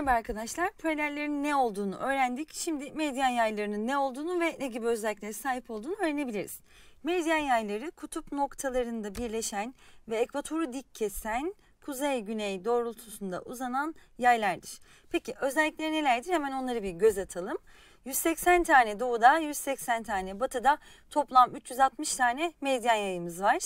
Merhaba arkadaşlar. Paralellerin ne olduğunu öğrendik. Şimdi medyan yaylarının ne olduğunu ve ne gibi özelliklere sahip olduğunu öğrenebiliriz. Medyan yayları kutup noktalarında birleşen ve ekvatoru dik kesen kuzey-güney doğrultusunda uzanan yaylardır. Peki özellikleri nelerdir? Hemen onları bir göz atalım. 180 tane doğuda, 180 tane batıda toplam 360 tane meridyen yayımız var.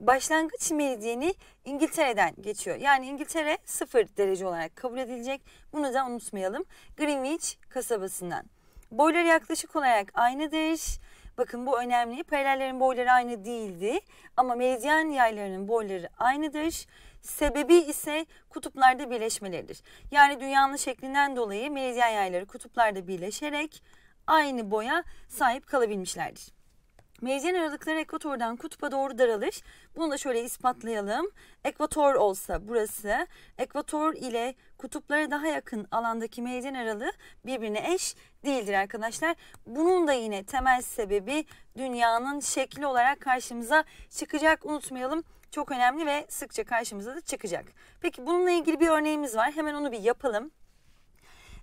Başlangıç meridyeni İngiltere'den geçiyor. Yani İngiltere 0 derece olarak kabul edilecek. Bunu da unutmayalım. Greenwich kasabasından. Boyları yaklaşık olarak aynıdır. Bakın bu önemli. Paralellerin boyları aynı değildi ama meridyen yaylarının boyları aynıdır. Sebebi ise kutuplarda birleşmeleridir. Yani dünyanın şeklinden dolayı meridyen yayları kutuplarda birleşerek aynı boya sahip kalabilmişlerdir. Meyzen aralıkları ekvatordan kutba doğru daralış. Bunu da şöyle ispatlayalım. Ekvator olsa burası, ekvator ile kutuplara daha yakın alandaki meyzen aralığı birbirine eş değildir arkadaşlar. Bunun da yine temel sebebi dünyanın şekli olarak karşımıza çıkacak. Unutmayalım çok önemli ve sıkça karşımıza da çıkacak. Peki bununla ilgili bir örneğimiz var. Hemen onu bir yapalım.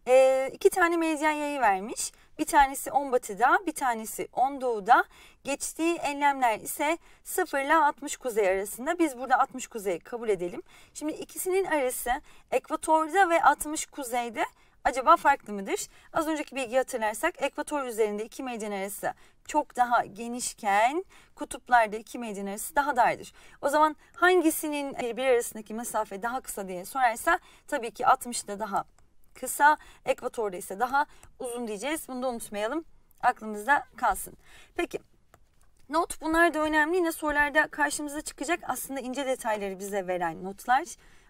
Ee, iki tane meyzen yayı vermiş. Bir tanesi 10 batıda, bir tanesi 10 doğuda. Geçtiği enlemler ise 0 ile 60 kuzey arasında. Biz burada 60 kuzeyi kabul edelim. Şimdi ikisinin arası ekvatorda ve 60 kuzeyde acaba farklı mıdır? Az önceki bilgiyi hatırlarsak ekvator üzerinde iki meydan arası çok daha genişken kutuplarda iki meydan arası daha dardır. O zaman hangisinin birbiri arasındaki mesafe daha kısa diye sorarsa tabii ki 60'da daha kısa, ekvatorda ise daha uzun diyeceğiz. Bunu da unutmayalım. Aklımızda kalsın. Peki not bunlar da önemli. Yine sorularda karşımıza çıkacak aslında ince detayları bize veren notlar.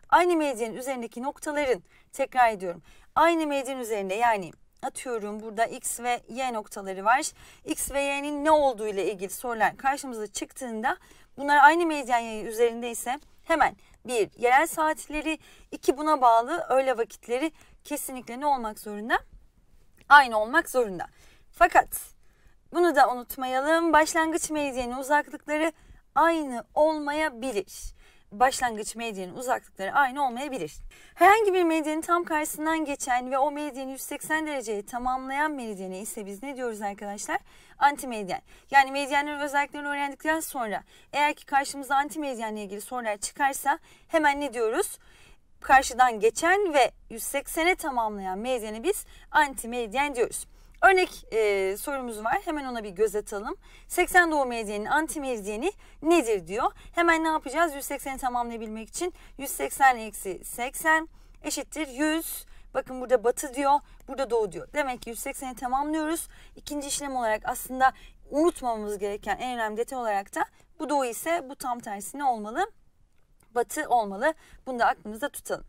Aynı medyanın üzerindeki noktaların tekrar ediyorum. Aynı medyanın üzerinde yani atıyorum burada x ve y noktaları var. X ve y'nin ne olduğu ile ilgili sorular karşımıza çıktığında bunlar aynı medyan üzerinde ise hemen bir. Yerel saatleri iki buna bağlı öğle vakitleri kesinlikle ne olmak zorunda? Aynı olmak zorunda. Fakat bunu da unutmayalım. Başlangıç meridyeni uzaklıkları aynı olmayabilir başlangıç medyanın uzaklıkları aynı olmayabilir. Herhangi bir medyanın tam karşısından geçen ve o medyanı 180 dereceye tamamlayan meridyene ise biz ne diyoruz arkadaşlar? Antimedyen. Yani medyenlerin özelliklerini öğrendikten sonra eğer ki karşımıza antimedyenle ilgili sorular çıkarsa hemen ne diyoruz? Karşıdan geçen ve 180'e tamamlayan medyene biz antimedyen diyoruz. Örnek e, sorumuz var. Hemen ona bir göz atalım. 80 doğum meridyeni, anti meridyeni nedir diyor. Hemen ne yapacağız? 180'i tamamlayabilmek için 180 eksi 80 eşittir 100. Bakın burada batı diyor, burada doğu diyor. Demek ki 180'i tamamlıyoruz. İkinci işlem olarak aslında unutmamamız gereken en önemli detay olarak da bu doğu ise bu tam tersi ne olmalı? Batı olmalı. Bunu da aklımızda tutalım.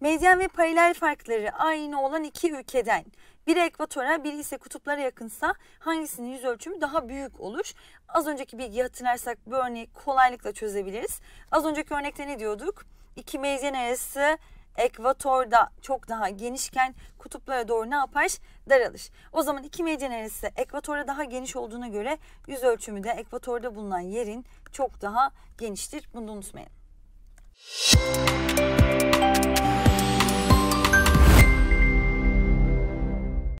Medyan ve paralel farkları aynı olan iki ülkeden biri ekvatora, biri ise kutuplara yakınsa hangisinin yüz ölçümü daha büyük olur? Az önceki bilgiyi hatırlarsak bu örneği kolaylıkla çözebiliriz. Az önceki örnekte ne diyorduk? İki mezyen arası ekvatorda çok daha genişken kutuplara doğru ne yapar? Daralır. O zaman iki medyan arası ekvatora daha geniş olduğuna göre yüz ölçümü de ekvatorda bulunan yerin çok daha geniştir. Bunu da unutmayın. Müzik